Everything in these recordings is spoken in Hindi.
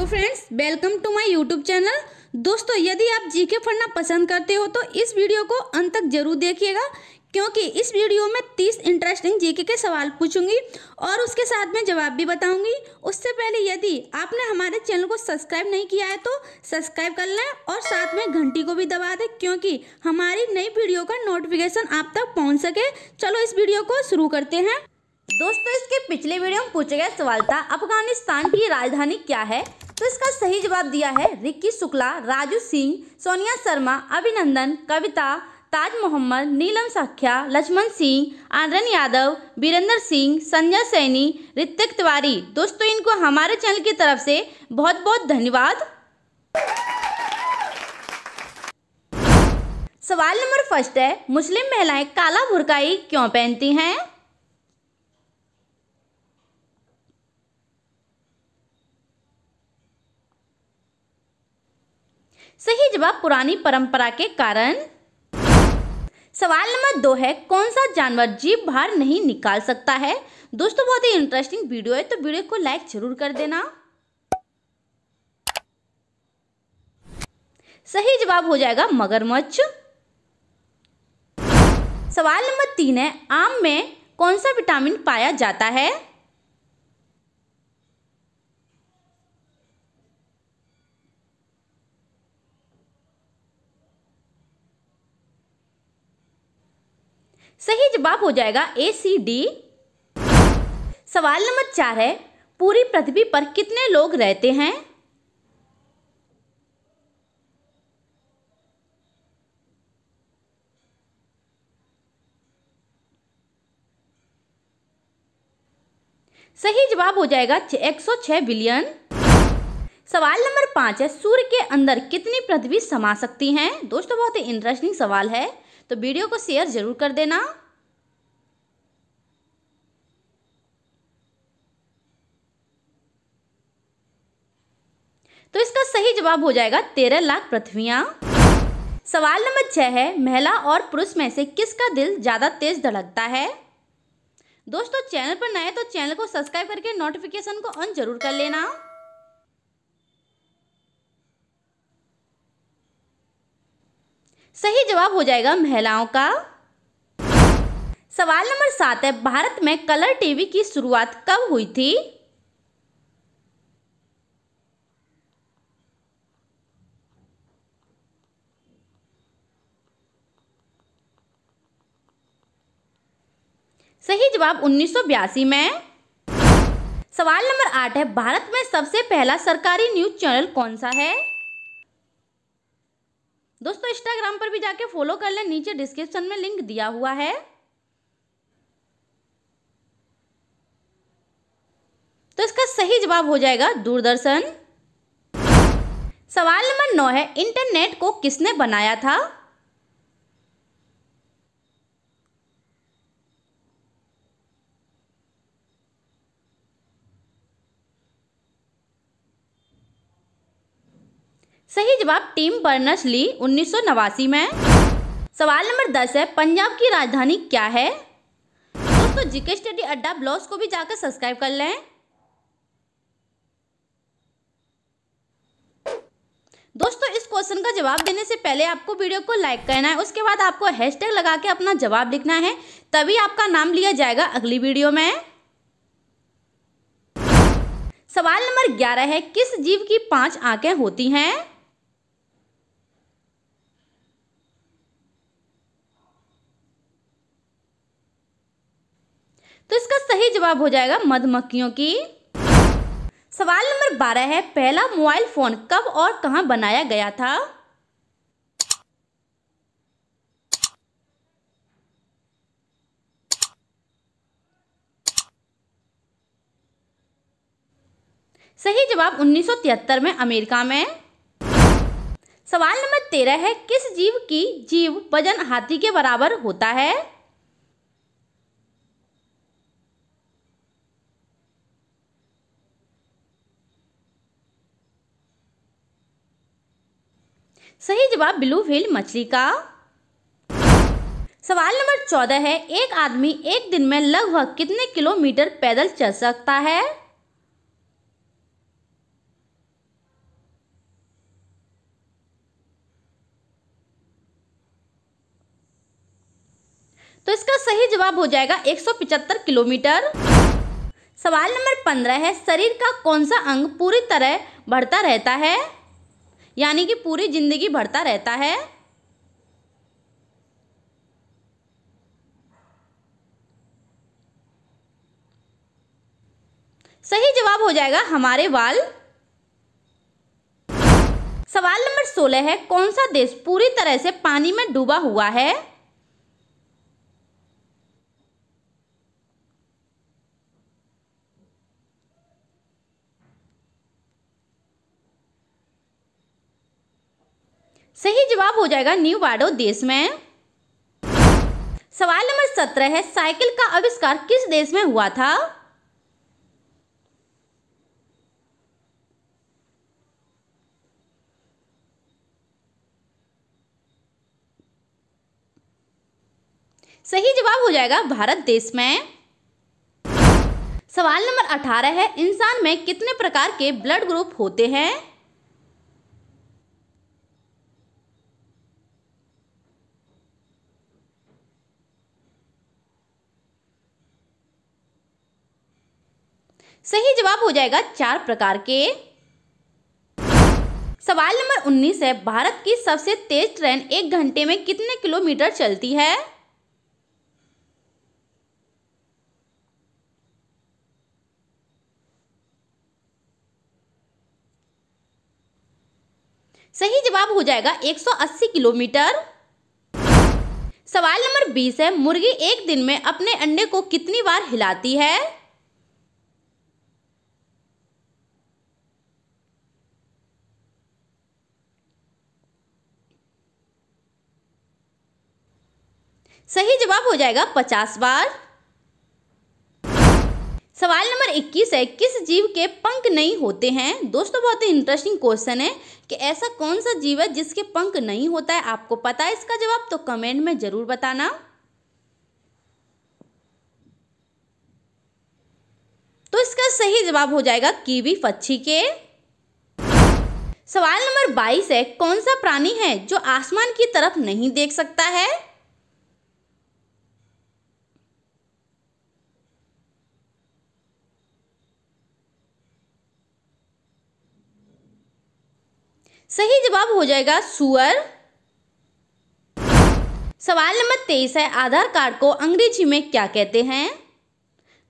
hello friends welcome to my YouTube channel दोस्तों यदि आप जीके पढ़ना पसंद करते हो तो इस वीडियो को अंत तक जरूर देखिएगा क्योंकि इस वीडियो में तीस इंटरेस्टिंग जीके के सवाल पूछूंगी और उसके साथ में जवाब भी बताऊंगी उससे पहले यदि आपने हमारे चैनल को सब्सक्राइब नहीं किया है तो सब्सक्राइब कर लें और साथ में घंटी को भी दबा दें क्योंकि हमारी नई वीडियो का नोटिफिकेशन आप तक पहुँच सके चलो इस वीडियो को शुरू करते हैं दोस्तों इसके पिछले वीडियो में पूछे गए सवाल था अफगानिस्तान की राजधानी क्या है तो इसका सही जवाब दिया है रिक्की शुक्ला राजू सिंह सोनिया शर्मा अभिनंदन कविता ताज मोहम्मद नीलम साख्या लक्ष्मण सिंह आनरन यादव वीरेंद्र सिंह संजय सैनी ऋतिक तिवारी दोस्तों इनको हमारे चैनल की तरफ से बहुत बहुत धन्यवाद सवाल नंबर फर्स्ट है मुस्लिम महिलाएं काला भुरकाई क्यों पहनती हैं सही जवाब पुरानी परंपरा के कारण सवाल नंबर दो है कौन सा जानवर जीप बाहर नहीं निकाल सकता है दोस्तों बहुत ही इंटरेस्टिंग वीडियो है तो वीडियो को लाइक जरूर कर देना सही जवाब हो जाएगा मगरमच्छ सवाल नंबर तीन है आम में कौन सा विटामिन पाया जाता है सही जवाब हो जाएगा ए सी डी सवाल नंबर चार है पूरी पृथ्वी पर कितने लोग रहते हैं सही जवाब हो जाएगा एक सौ छह बिलियन सवाल नंबर पांच है सूर्य के अंदर कितनी पृथ्वी समा सकती हैं दोस्तों बहुत ही इंटरेस्टिंग सवाल है तो वीडियो को शेयर ज़रूर कर देना तो इसका सही जवाब हो जाएगा तेरह लाख पृथ्वियाँ सवाल नंबर छह है महिला और पुरुष में से किसका दिल ज़्यादा तेज धड़कता है दोस्तों चैनल पर नए तो चैनल को सब्सक्राइब करके नोटिफिकेशन को ऑन जरूर कर लेना सही जवाब हो जाएगा महिलाओं का सवाल नंबर सात है भारत में कलर टीवी की शुरुआत कब हुई थी सही जवाब उन्नीस में सवाल नंबर आठ है भारत में सबसे पहला सरकारी न्यूज चैनल कौन सा है दोस्तों इंस्टाग्राम पर भी जाके फॉलो कर लें नीचे डिस्क्रिप्शन में लिंक दिया हुआ है तो इसका सही जवाब हो जाएगा दूरदर्शन सवाल नंबर नौ है इंटरनेट को किसने बनाया था सही जवाब टीम बर्नर्स ली उन्नीस में सवाल नंबर दस है पंजाब की राजधानी क्या है दोस्तों जीके स्टडी अड्डा ब्लॉग्स को भी जाकर सब्सक्राइब कर लें दोस्तों इस क्वेश्चन का जवाब देने से पहले आपको वीडियो को लाइक करना है उसके बाद आपको हैशटैग लगा के अपना जवाब लिखना है तभी आपका नाम लिया जाएगा अगली वीडियो में सवाल नंबर ग्यारह है किस जीव की पांच आंखें होती हैं तो इसका सही जवाब हो जाएगा मधुमक्खियों की सवाल नंबर बारह है पहला मोबाइल फोन कब और कहा बनाया गया था सही जवाब 1973 में अमेरिका में सवाल नंबर तेरह है किस जीव की जीव वजन हाथी के बराबर होता है सही जवाब ब्लू व्हील मछली का सवाल नंबर चौदह है एक आदमी एक दिन में लगभग कितने किलोमीटर पैदल चल सकता है तो इसका सही जवाब हो जाएगा 175 किलोमीटर सवाल नंबर 15 है शरीर का कौन सा अंग पूरी तरह बढ़ता रहता है यानी कि पूरी ज़िंदगी भरता रहता है सही जवाब हो जाएगा हमारे वाल सवाल नंबर सोलह है कौन सा देश पूरी तरह से पानी में डूबा हुआ है सही जवाब हो जाएगा न्यू वाडो देश में सवाल नंबर सत्रह है साइकिल का आविष्कार किस देश में हुआ था सही जवाब हो जाएगा भारत देश में सवाल नंबर अठारह है इंसान में कितने प्रकार के ब्लड ग्रुप होते हैं सही जवाब हो जाएगा चार प्रकार के सवाल नंबर 19 है भारत की सबसे तेज ट्रेन एक घंटे में कितने किलोमीटर चलती है सही जवाब हो जाएगा 180 किलोमीटर सवाल नंबर 20 है मुर्गी एक दिन में अपने अंडे को कितनी बार हिलाती है सही जवाब हो जाएगा पचास बार सवाल नंबर 21 है किस जीव के पंख नहीं होते हैं दोस्तों बहुत ही इंटरेस्टिंग क्वेश्चन है कि ऐसा कौन सा जीव है जिसके पंख नहीं होता है आपको पता है इसका जवाब तो कमेंट में जरूर बताना तो इसका सही जवाब हो जाएगा कीवी पक्षी के सवाल नंबर 22 है कौन सा प्राणी है जो आसमान की तरफ नहीं देख सकता है सही जवाब हो जाएगा सुअर सवाल नंबर तेईस है आधार कार्ड को अंग्रेजी में क्या कहते हैं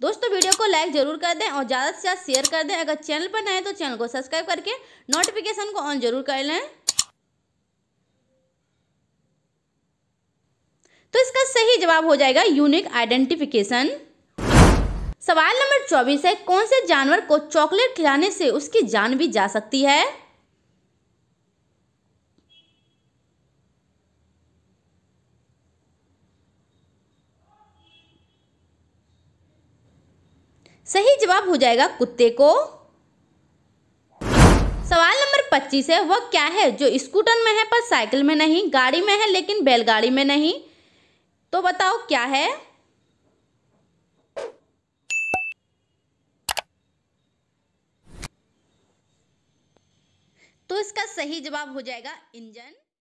दोस्तों वीडियो को लाइक जरूर कर दें और ज़्यादा से ज़्यादा शेयर कर दें अगर चैनल पर नए तो चैनल को सब्सक्राइब करके नोटिफिकेशन को ऑन जरूर कर लें तो इसका सही जवाब हो जाएगा यूनिक आइडेंटिफिकेशन सवाल नंबर चौबीस है कौन से जानवर को चॉकलेट खिलाने से उसकी जान भी जा सकती है सही जवाब हो जाएगा कुत्ते को सवाल नंबर 25 है वह क्या है जो स्कूटर में है पर साइकिल में नहीं गाड़ी में है लेकिन बैलगाड़ी में नहीं तो बताओ क्या है तो इसका सही जवाब हो जाएगा इंजन